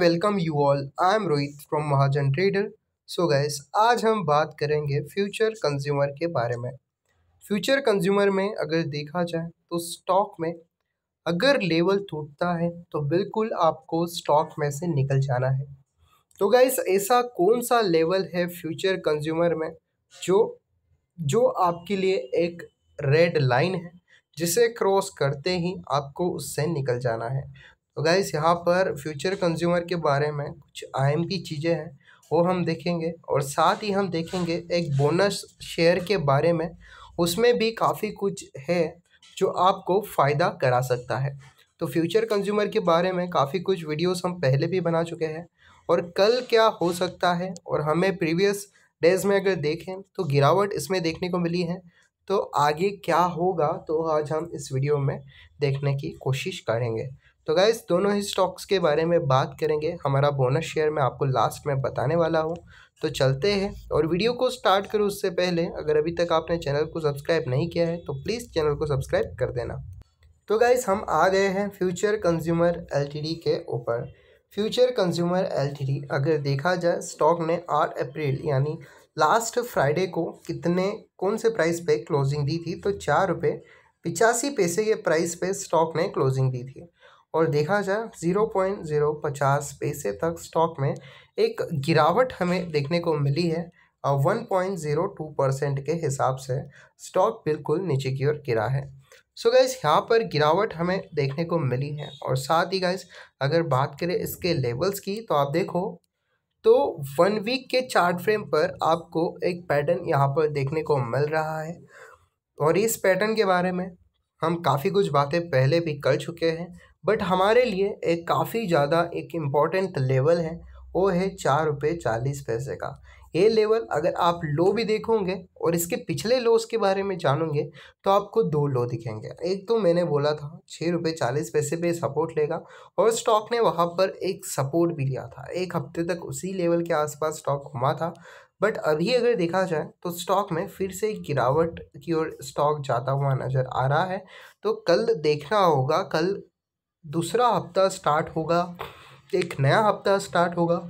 welcome you all I am Rohit from Mahajan trader so guys आज हम बात करेंगे फ्यूचर कंज्यूमर के बारे में फ्यूचर कंज्यूमर में अगर देखा जाए तो स्टॉक में अगर लेवल टूटता है तो बिल्कुल आपको स्टॉक में से निकल जाना है तो गैस ऐसा कौन सा लेवल है फ्यूचर कंज्यूमर में जो जो आपके लिए एक रेड लाइन है जिसे क्रॉस करते ही आपको उससे निकल जाना है तो गाइस यहाँ पर फ्यूचर कंज्यूमर के बारे में कुछ आयम की चीज़ें हैं वो हम देखेंगे और साथ ही हम देखेंगे एक बोनस शेयर के बारे में उसमें भी काफ़ी कुछ है जो आपको फ़ायदा करा सकता है तो फ्यूचर कंज्यूमर के बारे में काफ़ी कुछ वीडियोस हम पहले भी बना चुके हैं और कल क्या हो सकता है और हमें प्रीवियस डेज में अगर देखें तो गिरावट इसमें देखने को मिली है तो आगे क्या होगा तो आज हम इस वीडियो में देखने की कोशिश करेंगे तो गाइज दोनों ही स्टॉक्स के बारे में बात करेंगे हमारा बोनस शेयर मैं आपको लास्ट में बताने वाला हूँ तो चलते हैं और वीडियो को स्टार्ट करूँ उससे पहले अगर अभी तक आपने चैनल को सब्सक्राइब नहीं किया है तो प्लीज़ चैनल को सब्सक्राइब कर देना तो गाइज़ हम आ गए हैं फ्यूचर कंज्यूमर एल के ऊपर फ्यूचर कंज्यूमर एल अगर देखा जाए स्टॉक ने आठ अप्रैल यानी लास्ट फ्राइडे को कितने कौन से प्राइस पे क्लोजिंग दी थी तो चार रुपये पिचासी पैसे के प्राइस पे स्टॉक ने क्लोजिंग दी थी और देखा जाए ज़ीरो पॉइंट ज़ीरो पचास पैसे तक स्टॉक में एक गिरावट हमें देखने को मिली है one point zero two percent के हिसाब से स्टॉक बिल्कुल नीचे की ओर गिरा है सो so गाइज यहाँ पर गिरावट हमें देखने को मिली है और साथ ही गाइज अगर बात करें इसके लेवल्स की तो आप देखो तो वन वीक के चार्ट फ्रेम पर आपको एक पैटर्न यहाँ पर देखने को मिल रहा है और इस पैटर्न के बारे में हम काफ़ी कुछ बातें पहले भी कर चुके हैं बट हमारे लिए एक काफ़ी ज़्यादा एक इम्पॉर्टेंट लेवल है वो है चार रुपये चालीस पैसे का ये लेवल अगर आप लो भी देखोगे और इसके पिछले लोस के बारे में जानोगे तो आपको दो लो दिखेंगे एक तो मैंने बोला था छः रुपये चालीस पैसे पे सपोर्ट लेगा और स्टॉक ने वहाँ पर एक सपोर्ट भी लिया था एक हफ्ते तक उसी लेवल के आसपास स्टॉक घुमा था बट अभी अगर देखा जाए तो स्टॉक में फिर से गिरावट की ओर स्टॉक जाता हुआ नज़र आ रहा है तो कल देखना होगा कल दूसरा हफ्ता स्टार्ट होगा एक नया हफ्ता स्टार्ट होगा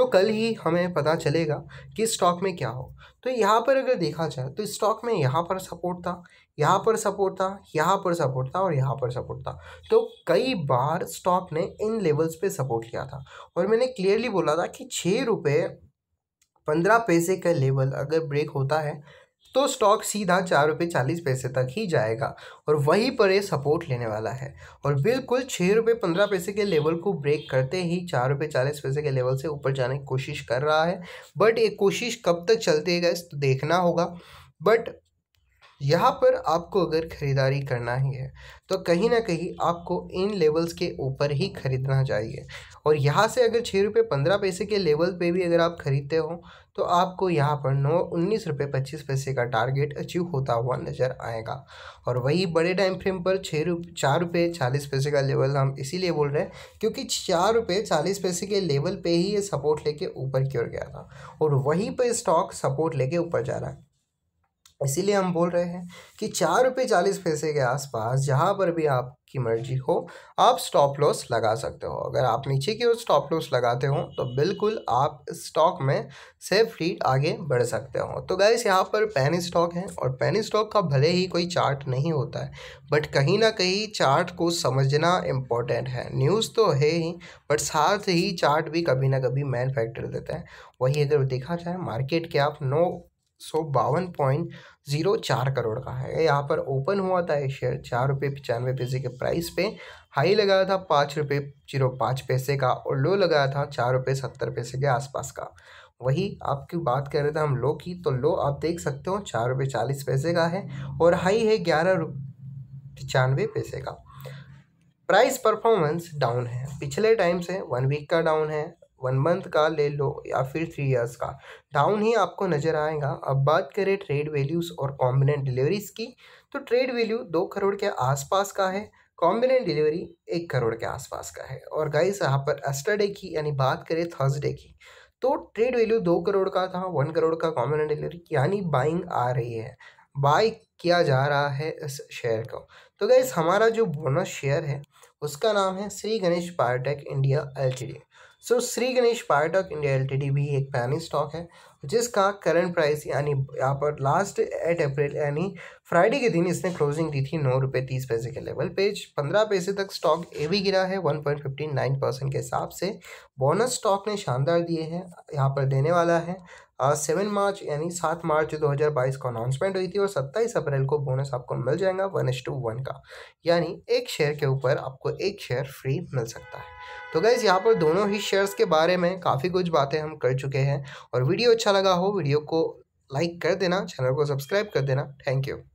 तो कल ही हमें पता चलेगा कि स्टॉक में क्या हो तो यहाँ पर अगर देखा जाए तो स्टॉक में यहाँ पर सपोर्ट था यहाँ पर सपोर्ट था यहाँ पर सपोर्ट था और यहाँ पर सपोर्ट था तो कई बार स्टॉक ने इन लेवल्स पे सपोर्ट किया था और मैंने क्लियरली बोला था कि छः रुपये पंद्रह पैसे का लेवल अगर ब्रेक होता है तो स्टॉक सीधा चार रुपये चालीस पैसे तक ही जाएगा और वहीं पर ये सपोर्ट लेने वाला है और बिल्कुल छः रुपये पंद्रह पैसे के लेवल को ब्रेक करते ही चार रुपये चालीस पैसे के लेवल से ऊपर जाने की कोशिश कर रहा है बट ये कोशिश कब तक चलती है इस तो देखना होगा बट यहाँ पर आपको अगर ख़रीदारी करना ही है तो कहीं ना कहीं आपको इन लेवल्स के ऊपर ही ख़रीदना चाहिए और यहाँ से अगर छः रुपये पंद्रह पैसे के लेवल पे भी अगर आप ख़रीदते हो तो आपको यहाँ पर नौ उन्नीस रुपये पच्चीस पैसे का टारगेट अचीव होता हुआ नज़र आएगा और वही बड़े टाइम फ्रेम पर छः रुप चार रुपये चालीस पैसे का लेवल हम इसीलिए बोल रहे हैं क्योंकि चार रुपये चालीस पैसे के लेवल पे ही ये सपोर्ट लेके ऊपर की ओर गया था और वहीं पर स्टॉक सपोर्ट लेके ऊपर जा रहा है इसीलिए हम बोल रहे हैं कि चार रुपये चालीस पैसे के आसपास जहाँ पर भी आपकी मर्जी हो आप स्टॉप लॉस लगा सकते हो अगर आप नीचे की ओर स्टॉप लॉस लगाते हो तो बिल्कुल आप स्टॉक में सेफली आगे बढ़ सकते हो तो गैस यहाँ पर पैनी स्टॉक है और पैनी स्टॉक का भले ही कोई चार्ट नहीं होता है बट कहीं ना कहीं चार्ट को समझना इम्पोर्टेंट है न्यूज़ तो है ही बट साथ ही चार्ट भी कभी ना कभी मैन फैक्टर देता है वही अगर देखा जाए मार्केट के आप नो सौ बावन पॉइंट ज़ीरो चार करोड़ का है यहाँ पर ओपन हुआ था ये शेयर चार रुपये पचानवे पैसे के प्राइस पे हाई लगाया था पाँच रुपये जीरो पाँच पैसे का और लो लगाया था चार रुपये सत्तर पैसे के आसपास का वही आपकी बात कर रहे थे हम लो की तो लो आप देख सकते हो चार रुपये चालीस पैसे का है और हाई है ग्यारह पचानवे पैसे का प्राइस परफॉर्मेंस डाउन है पिछले टाइम से वन वीक का डाउन है वन मंथ का ले लो या फिर थ्री इयर्स का डाउन ही आपको नज़र आएगा अब बात करें ट्रेड वैल्यूज़ और कॉम्बिनेंट डिलीवरीज़ की तो ट्रेड वैल्यू दो करोड़ के आसपास का है कॉम्बिनेंट डिलीवरी एक करोड़ के आसपास का है और गाइस यहाँ पर एस्टरडे की यानी बात करें थर्सडे की तो ट्रेड वैल्यू दो करोड़ का था वन करोड़ का कॉम्बिनेंट डिलीवरी यानी बाइंग आ रही है बाय किया जा रहा है इस शेयर को तो गैस हमारा जो बोनस शेयर है उसका नाम है Shri Ganesh biotech India L so Shri Ganesh पायडॉक इंडिया एल भी एक पैनी स्टॉक है जिसका करंट प्राइस यानी यहाँ पर लास्ट एट अप्रैल यानी फ्राइडे के दिन इसने क्लोजिंग दी थी नौ रुपये तीस पैसे के लेवल पे पंद्रह पैसे तक स्टॉक ए भी गिरा है one point fifty nine percent के हिसाब से बोनस स्टॉक ने शानदार दिए हैं यहाँ पर देने वाला है सेवन मार्च यानी सात मार्च दो हज़ार बाईस को अनाउंसमेंट हुई थी और सत्ताईस अप्रैल को बोनस आपको मिल जाएगा वन एस टू वन का यानी एक शेयर के ऊपर आपको एक शेयर फ्री मिल सकता है तो गाइज यहाँ पर दोनों ही शेयर्स के बारे में काफ़ी कुछ बातें हम कर चुके हैं और वीडियो अच्छा अच्छा लगा हो वीडियो को लाइक कर देना चैनल को सब्सक्राइब कर देना थैंक यू